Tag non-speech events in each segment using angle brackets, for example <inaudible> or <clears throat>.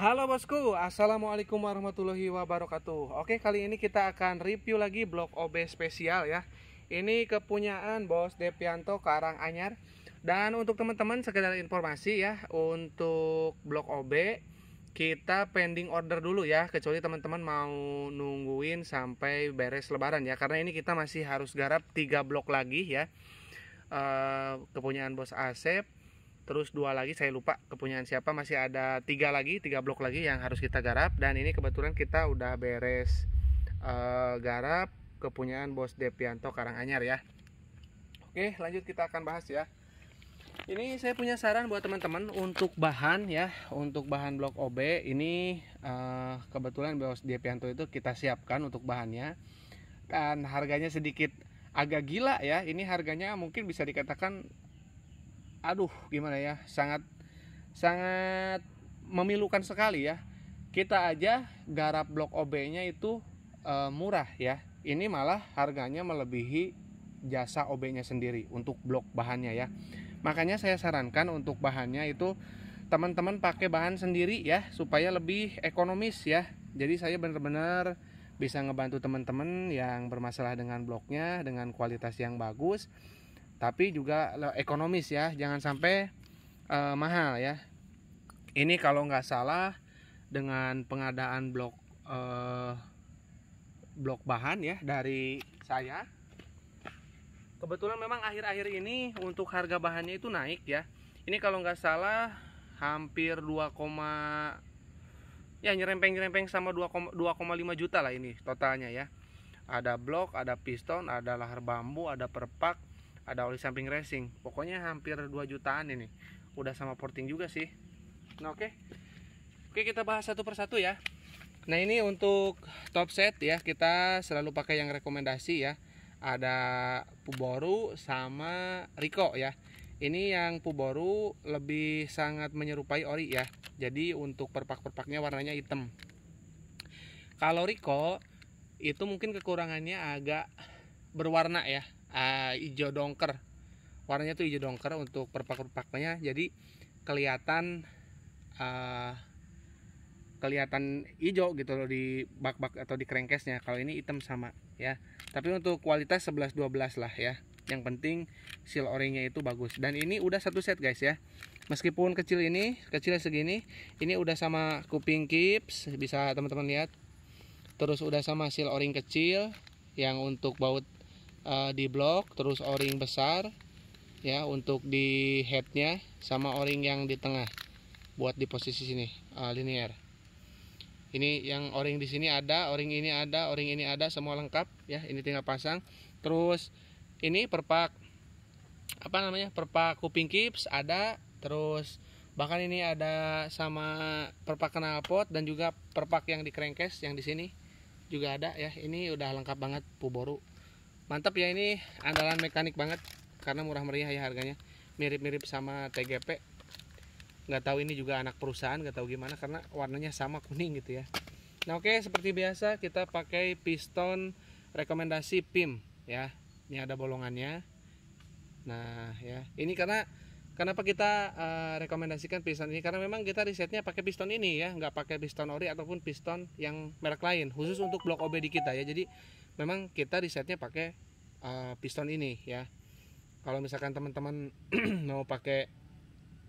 Halo bosku, Assalamualaikum warahmatullahi wabarakatuh Oke kali ini kita akan review lagi blok OB spesial ya Ini kepunyaan bos Depianto Karang Anyar Dan untuk teman-teman sekedar informasi ya Untuk blok OB kita pending order dulu ya Kecuali teman-teman mau nungguin sampai beres lebaran ya Karena ini kita masih harus garap 3 blok lagi ya eh, kepunyaan bos Asep terus dua lagi saya lupa kepunyaan siapa masih ada tiga lagi tiga blok lagi yang harus kita garap dan ini kebetulan kita udah beres uh, garap kepunyaan bos Depianto Karanganyar ya oke lanjut kita akan bahas ya ini saya punya saran buat teman-teman untuk bahan ya untuk bahan blok OB ini uh, kebetulan bos Depianto itu kita siapkan untuk bahannya dan harganya sedikit agak gila ya ini harganya mungkin bisa dikatakan aduh gimana ya sangat sangat memilukan sekali ya kita aja garap blok OB-nya itu e, murah ya ini malah harganya melebihi jasa OB-nya sendiri untuk blok bahannya ya makanya saya sarankan untuk bahannya itu teman-teman pakai bahan sendiri ya supaya lebih ekonomis ya jadi saya benar-benar bisa ngebantu teman-teman yang bermasalah dengan bloknya dengan kualitas yang bagus tapi juga ekonomis ya jangan sampai uh, mahal ya ini kalau nggak salah dengan pengadaan blok uh, blok bahan ya dari saya kebetulan memang akhir-akhir ini untuk harga bahannya itu naik ya ini kalau nggak salah hampir 2, ya nyerempeng-nyerempeng sama 2,5 juta lah ini totalnya ya ada blok, ada piston, ada lahar bambu, ada perpak ada oli samping racing pokoknya hampir 2 jutaan ini udah sama porting juga sih nah oke okay. oke kita bahas satu persatu ya nah ini untuk top set ya kita selalu pakai yang rekomendasi ya ada Puboru sama Riko ya ini yang Puboru lebih sangat menyerupai ori ya jadi untuk perpak-perpaknya warnanya hitam kalau Riko itu mungkin kekurangannya agak berwarna ya uh, dongker warnanya tuh hijau dongker untuk perpak-perpaknya jadi kelihatan uh, kelihatan hijau gitu loh di bak-bak atau di kerengkesnya kalau ini hitam sama ya tapi untuk kualitas 11-12 lah ya yang penting seal o itu bagus dan ini udah satu set guys ya meskipun kecil ini kecil segini ini udah sama kuping kips bisa teman-teman lihat terus udah sama seal oring kecil yang untuk baut uh, di blok terus o-ring besar ya untuk di headnya sama o-ring yang di tengah buat di posisi sini uh, eh, linear ini yang o-ring di sini ada o-ring ini ada o-ring ini ada semua lengkap ya ini tinggal pasang terus ini perpak apa namanya perpak kuping kips ada terus bahkan ini ada sama perpak knalpot dan juga perpak yang di crankcase yang di sini juga ada ya ini udah lengkap banget puboru mantap ya ini andalan mekanik banget karena murah meriah ya harganya mirip-mirip sama TGP nggak tahu ini juga anak perusahaan nggak tahu gimana karena warnanya sama kuning gitu ya nah oke okay, seperti biasa kita pakai piston rekomendasi PIM ya ini ada bolongannya nah ya ini karena kenapa kita uh, rekomendasikan piston ini karena memang kita risetnya pakai piston ini ya nggak pakai piston ori ataupun piston yang merek lain khusus untuk blok OBD kita ya jadi memang kita risetnya pakai uh, piston ini ya kalau misalkan teman-teman <clears throat> mau pakai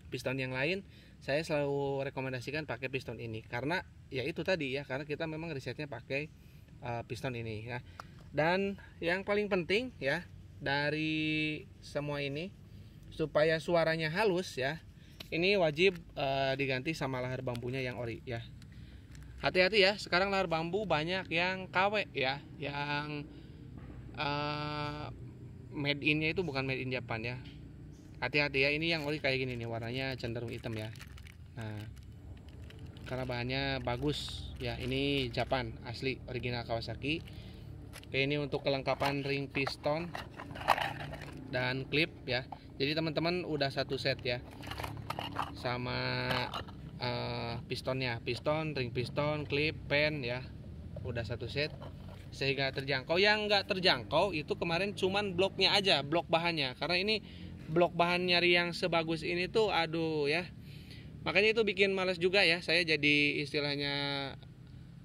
piston yang lain saya selalu rekomendasikan pakai piston ini karena ya itu tadi ya karena kita memang risetnya pakai uh, piston ini ya dan yang paling penting ya dari semua ini supaya suaranya halus ya ini wajib uh, diganti sama lahar bambunya yang ori ya hati-hati ya sekarang lahar bambu banyak yang KW ya yang uh, made innya itu bukan made in Japan ya hati-hati ya ini yang oli kayak gini nih warnanya cenderung hitam ya nah karena bahannya bagus ya ini Japan asli original Kawasaki oke ini untuk kelengkapan ring piston dan clip ya jadi teman-teman udah satu set ya sama uh, pistonnya piston ring piston clip, pen ya udah satu set sehingga terjangkau yang nggak terjangkau itu kemarin cuman bloknya aja blok bahannya karena ini blok bahan nyari yang sebagus ini tuh aduh ya makanya itu bikin males juga ya saya jadi istilahnya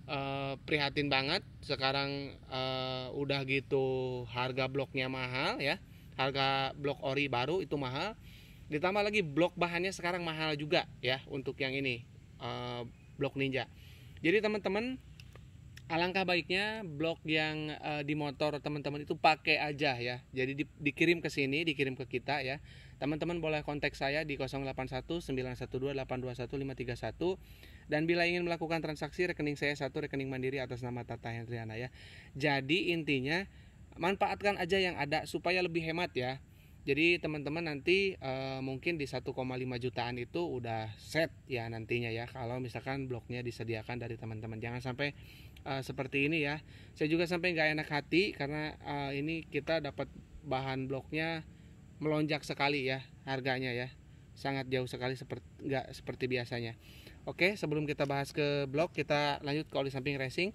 uh, prihatin banget sekarang uh, udah gitu harga bloknya mahal ya harga blok ori baru itu mahal ditambah lagi blok bahannya sekarang mahal juga ya untuk yang ini uh, blok ninja jadi teman-teman alangkah baiknya blok yang uh, di motor teman-teman itu pakai aja ya jadi di, dikirim ke sini dikirim ke kita ya teman-teman boleh kontak saya di 081912821531 dan bila ingin melakukan transaksi rekening saya satu rekening mandiri atas nama Tata Hendriana ya jadi intinya manfaatkan aja yang ada supaya lebih hemat ya jadi teman-teman nanti e, mungkin di 1,5 jutaan itu udah set ya nantinya ya kalau misalkan bloknya disediakan dari teman-teman. Jangan sampai e, seperti ini ya. Saya juga sampai nggak enak hati karena e, ini kita dapat bahan bloknya melonjak sekali ya harganya ya. Sangat jauh sekali seperti nggak seperti biasanya. Oke, sebelum kita bahas ke blok, kita lanjut ke oli samping racing.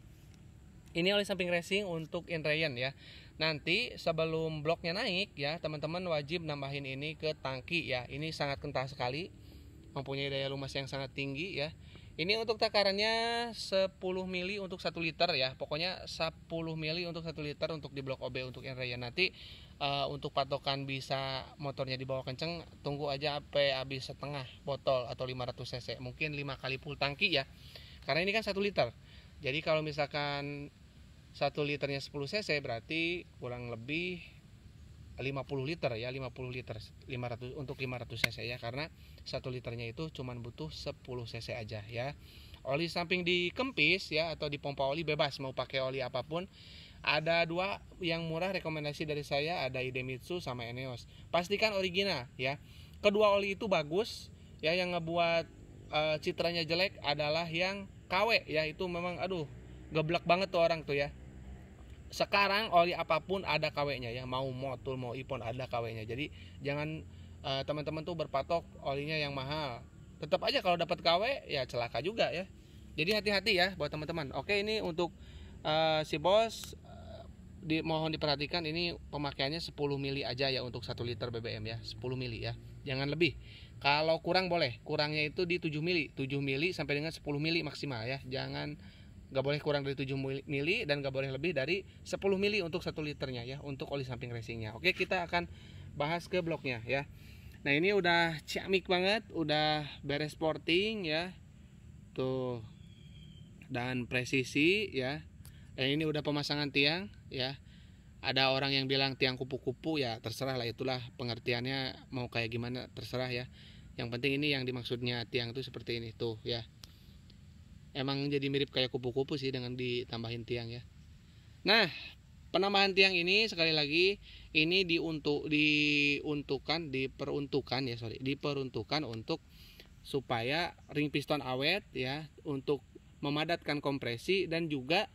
Ini oli samping racing untuk inrayon ya Nanti sebelum bloknya naik ya, teman-teman wajib nambahin ini ke tangki ya. Ini sangat kental sekali, mempunyai daya lumas yang sangat tinggi ya. Ini untuk takarannya 10 mili untuk 1 liter ya. Pokoknya 10 mili untuk 1 liter untuk di blok OB untuk yang raya Nanti uh, untuk patokan bisa motornya dibawa kenceng, tunggu aja sampai habis setengah botol atau 500 cc. Mungkin 5 kali full tangki ya. Karena ini kan 1 liter. Jadi kalau misalkan satu liternya 10 cc berarti kurang lebih 50 liter ya 50 liter 500 untuk 500 cc ya karena satu liternya itu cuman butuh 10 cc aja ya oli samping di kempis ya atau di pompa oli bebas mau pakai oli apapun ada dua yang murah rekomendasi dari saya ada Idemitsu sama Eneos pastikan original ya kedua oli itu bagus ya yang ngebuat e, citranya jelek adalah yang KW ya itu memang aduh geblak banget tuh orang tuh ya sekarang oli apapun ada KW-nya ya mau motul mau ipon ada kw jadi jangan uh, teman-teman tuh berpatok olinya yang mahal tetap aja kalau dapat kawe ya celaka juga ya jadi hati-hati ya buat teman-teman oke ini untuk uh, si bos uh, di, mohon diperhatikan ini pemakaiannya 10 mili aja ya untuk 1 liter BBM ya 10 mili ya jangan lebih kalau kurang boleh kurangnya itu di 7 mili 7 mili sampai dengan 10 mili maksimal ya jangan nggak boleh kurang dari 7 mili dan nggak boleh lebih dari 10 mili untuk satu liternya ya untuk oli samping racingnya oke kita akan bahas ke bloknya ya nah ini udah ciamik banget udah beres porting ya tuh dan presisi ya dan ini udah pemasangan tiang ya ada orang yang bilang tiang kupu-kupu ya terserah lah itulah pengertiannya mau kayak gimana terserah ya yang penting ini yang dimaksudnya tiang itu seperti ini tuh ya emang jadi mirip kayak kupu-kupu sih dengan ditambahin tiang ya nah penambahan tiang ini sekali lagi ini diuntuk diuntukkan diperuntukkan ya sorry diperuntukkan untuk supaya ring piston awet ya untuk memadatkan kompresi dan juga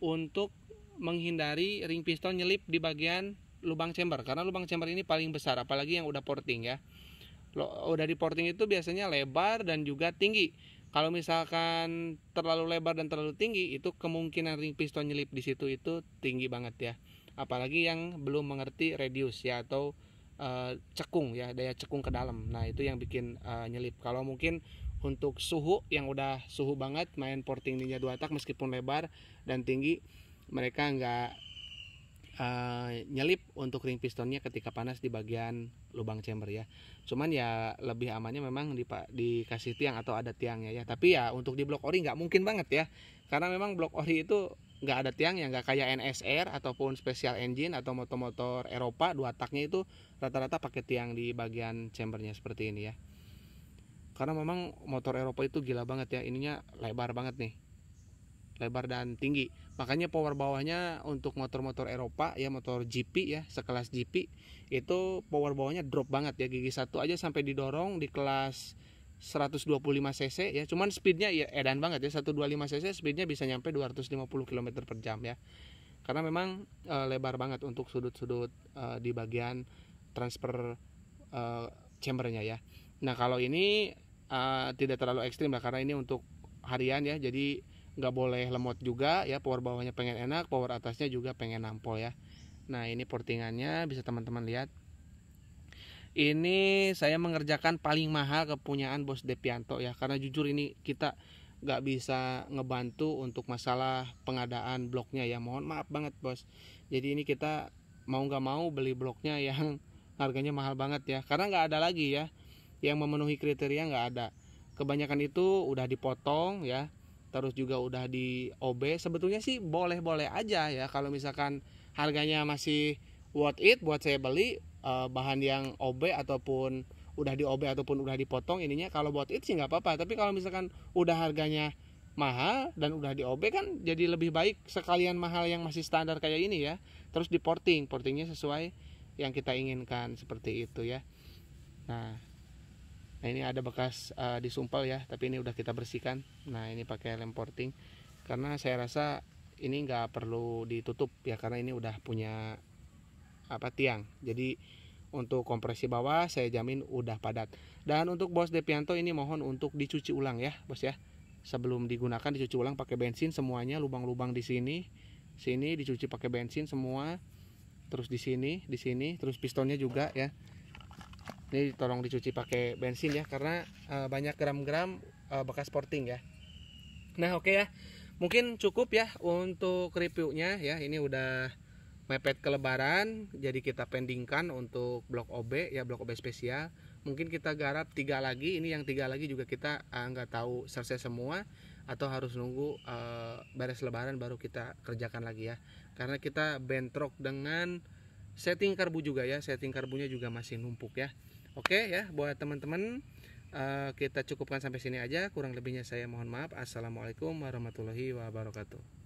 untuk menghindari ring piston nyelip di bagian lubang chamber karena lubang chamber ini paling besar apalagi yang udah porting ya udah di porting itu biasanya lebar dan juga tinggi kalau misalkan terlalu lebar dan terlalu tinggi itu kemungkinan ring piston nyelip di situ itu tinggi banget ya apalagi yang belum mengerti radius ya atau e, cekung ya daya cekung ke dalam nah itu yang bikin e, nyelip kalau mungkin untuk suhu yang udah suhu banget main porting ninja dua tak meskipun lebar dan tinggi mereka nggak Eh, nyelip untuk ring pistonnya ketika panas di bagian lubang chamber ya. Cuman ya lebih amannya memang di dikasih tiang atau ada tiangnya ya. Tapi ya untuk di blok ori nggak mungkin banget ya. Karena memang blok ori itu nggak ada tiang yang nggak kayak NSR ataupun special engine atau motor-motor Eropa dua taknya itu rata-rata pakai tiang di bagian chambernya seperti ini ya karena memang motor Eropa itu gila banget ya ininya lebar banget nih lebar dan tinggi makanya power bawahnya untuk motor-motor Eropa ya motor GP ya sekelas GP itu power bawahnya drop banget ya gigi satu aja sampai didorong di kelas 125 cc ya cuman speednya ya edan banget ya 125 cc speednya bisa nyampe 250 km per jam ya karena memang e, lebar banget untuk sudut-sudut e, di bagian transfer e, chambernya ya nah kalau ini e, tidak terlalu ekstrim lah karena ini untuk harian ya jadi nggak boleh lemot juga ya power bawahnya pengen enak power atasnya juga pengen nampol ya nah ini portingannya bisa teman-teman lihat ini saya mengerjakan paling mahal kepunyaan bos Depianto ya karena jujur ini kita nggak bisa ngebantu untuk masalah pengadaan bloknya ya mohon maaf banget bos jadi ini kita mau nggak mau beli bloknya yang <laughs> harganya mahal banget ya karena nggak ada lagi ya yang memenuhi kriteria nggak ada kebanyakan itu udah dipotong ya terus juga udah di OB sebetulnya sih boleh-boleh aja ya kalau misalkan harganya masih worth it buat saya beli eh, bahan yang OB ataupun udah di OB ataupun udah dipotong ininya kalau buat it sih nggak apa-apa tapi kalau misalkan udah harganya mahal dan udah di OB kan jadi lebih baik sekalian mahal yang masih standar kayak ini ya terus di porting portingnya sesuai yang kita inginkan seperti itu ya nah nah ini ada bekas uh, eh, disumpal ya tapi ini udah kita bersihkan nah ini pakai lem porting karena saya rasa ini nggak perlu ditutup ya karena ini udah punya apa tiang jadi untuk kompresi bawah saya jamin udah padat dan untuk bos Depianto ini mohon untuk dicuci ulang ya bos ya sebelum digunakan dicuci ulang pakai bensin semuanya lubang-lubang di sini sini dicuci pakai bensin semua terus di sini di sini terus pistonnya juga ya ini tolong dicuci pakai bensin ya karena uh, banyak gram-gram uh, bekas porting ya nah oke okay ya mungkin cukup ya untuk reviewnya ya ini udah mepet ke lebaran jadi kita pendingkan untuk blok OB ya blok OB spesial mungkin kita garap tiga lagi ini yang tiga lagi juga kita uh, tahu selesai semua atau harus nunggu uh, beres lebaran baru kita kerjakan lagi ya karena kita bentrok dengan setting karbu juga ya setting karbunya juga masih numpuk ya Oke ya, buat teman-teman eh, kita cukupkan sampai sini aja. Kurang lebihnya saya mohon maaf. Assalamualaikum warahmatullahi wabarakatuh.